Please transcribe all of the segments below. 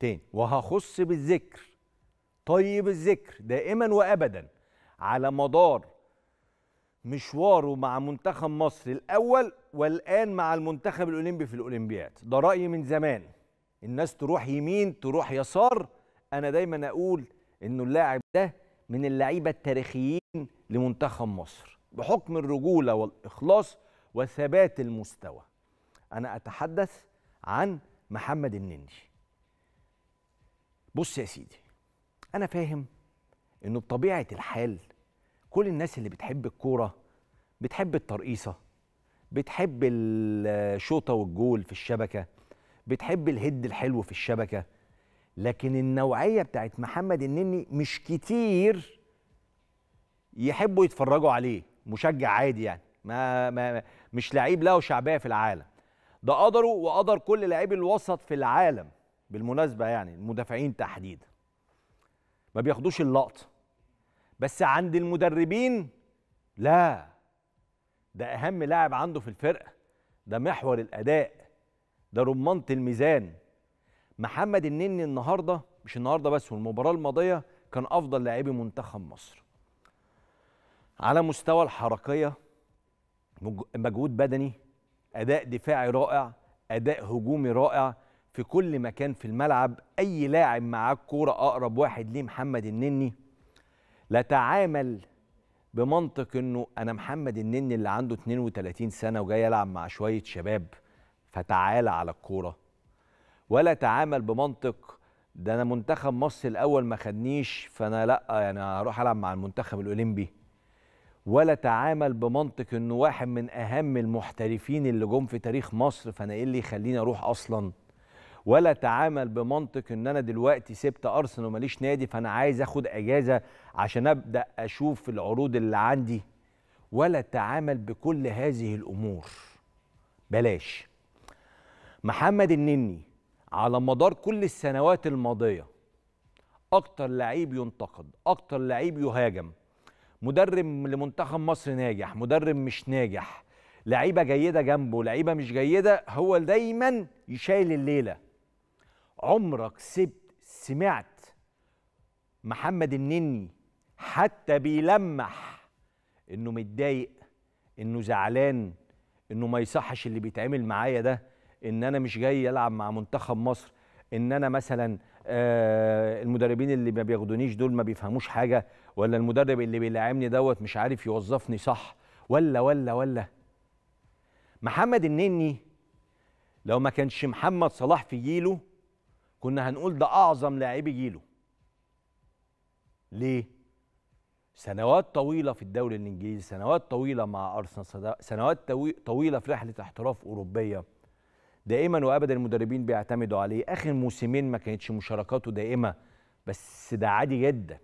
تاني وهخص بالذكر طيب الذكر دائما وابدا على مدار مشواره مع منتخب مصر الاول والان مع المنتخب الاولمبي في الاولمبياد ده رايي من زمان الناس تروح يمين تروح يسار انا دايما اقول انه اللاعب ده من اللعيبه التاريخيين لمنتخب مصر بحكم الرجوله والاخلاص وثبات المستوى انا اتحدث عن محمد النني بص يا سيدي انا فاهم انه بطبيعه الحال كل الناس اللي بتحب الكوره بتحب الترقيصه بتحب الشوطه والجول في الشبكه بتحب الهد الحلو في الشبكه لكن النوعيه بتاعت محمد النني مش كتير يحبوا يتفرجوا عليه مشجع عادي يعني ما, ما مش لعيب له شعبيه في العالم ده قدره وقدر كل لعيب الوسط في العالم بالمناسبه يعني المدافعين تحديدا ما بياخدوش اللقطه بس عند المدربين لا ده اهم لاعب عنده في الفرقه ده محور الاداء ده رمانه الميزان محمد النني النهارده مش النهارده بس والمباراه الماضيه كان افضل لاعبي منتخب مصر على مستوى الحركيه مجهود بدني اداء دفاعي رائع اداء هجومي رائع في كل مكان في الملعب اي لاعب معاه كوره اقرب واحد ليه محمد النني لا تعامل بمنطق انه انا محمد النني اللي عنده 32 سنه وجاي يلعب مع شويه شباب فتعالى على الكوره ولا تعامل بمنطق ده انا منتخب مصر الاول ما خدنيش فانا لا يعني هروح العب مع المنتخب الاولمبي ولا تعامل بمنطق انه واحد من اهم المحترفين اللي جم في تاريخ مصر فانا ايه اللي يخليني اروح اصلا ولا تعامل بمنطق ان انا دلوقتي سبت ارسنال وماليش نادي فانا عايز اخد اجازه عشان ابدا اشوف العروض اللي عندي ولا تعامل بكل هذه الامور بلاش محمد النني على مدار كل السنوات الماضيه اكتر لعيب ينتقد اكتر لعيب يهاجم مدرب لمنتخب مصر ناجح مدرب مش ناجح لعيبه جيده جنبه لعيبه مش جيده هو دايما يشايل الليله عمرك سبت سمعت محمد النني حتى بيلمح انه متضايق انه زعلان انه ما يصحش اللي بيتعمل معايا ده ان انا مش جاي العب مع منتخب مصر ان انا مثلا آه المدربين اللي ما بياخدونيش دول ما بيفهموش حاجه ولا المدرب اللي بيلاعبني دوت مش عارف يوظفني صح ولا ولا ولا محمد النني لو ما كانش محمد صلاح في جيله كنا هنقول ده اعظم لاعبي جيله ليه سنوات طويله في الدوري الانجليزي سنوات طويله مع ارسنال سنوات طويله في رحله احتراف اوروبيه دائما وابدا المدربين بيعتمدوا عليه اخر موسمين ما كانتش مشاركاته دائمه بس ده عادي جدا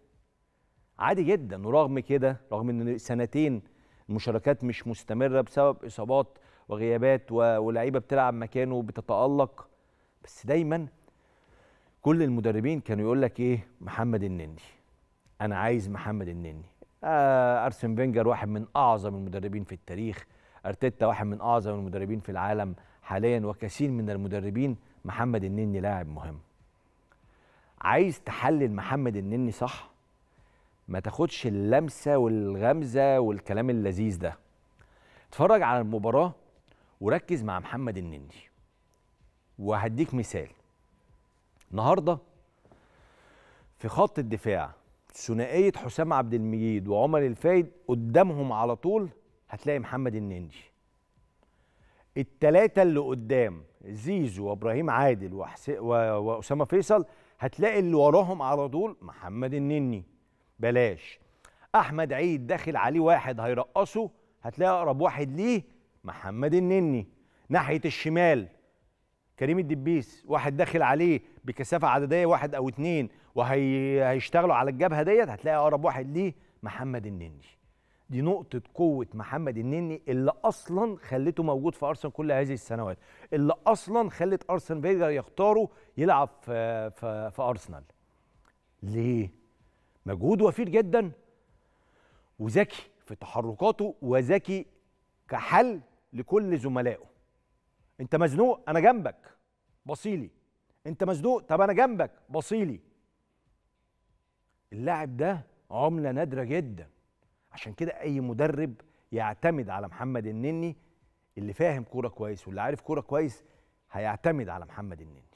عادي جدا ورغم كده رغم ان سنتين المشاركات مش مستمره بسبب اصابات وغيابات ولاعيبه بتلعب مكانه بتتالق بس دايما كل المدربين كانوا يقول لك ايه محمد النني انا عايز محمد النني آه ارسن فينجر واحد من اعظم المدربين في التاريخ ارتيتا واحد من اعظم المدربين في العالم حاليا وكثير من المدربين محمد النني لاعب مهم عايز تحلل محمد النني صح ما تاخدش اللمسه والغمزه والكلام اللذيذ ده اتفرج على المباراه وركز مع محمد النني وهديك مثال النهارده في خط الدفاع ثنائيه حسام عبد المجيد وعمر الفايد قدامهم على طول هتلاقي محمد النني التلاتة اللي قدام زيزو وابراهيم عادل واسامه فيصل هتلاقي اللي وراهم على طول محمد النني بلاش احمد عيد داخل عليه واحد هيرقصه هتلاقي اقرب واحد ليه محمد النني ناحيه الشمال كريم الدبيس واحد داخل عليه بكثافه عدديه واحد او اتنين وهيشتغلوا على الجبهه ديت هتلاقي اقرب واحد ليه محمد النني دي نقطة قوة محمد النني اللي أصلا خلته موجود في أرسنال كل هذه السنوات اللي أصلا خلت أرسن فيجر يختاره يلعب في, في, في أرسنال ليه؟ مجهود وفير جدا وذكي في تحركاته وذكي كحل لكل زملائه انت مزنوق انا جنبك بصيلي انت مزنوق طب انا جنبك بصيلي اللاعب ده عمله نادره جدا عشان كده اي مدرب يعتمد على محمد النني اللي فاهم كوره كويس واللي عارف كوره كويس هيعتمد على محمد النني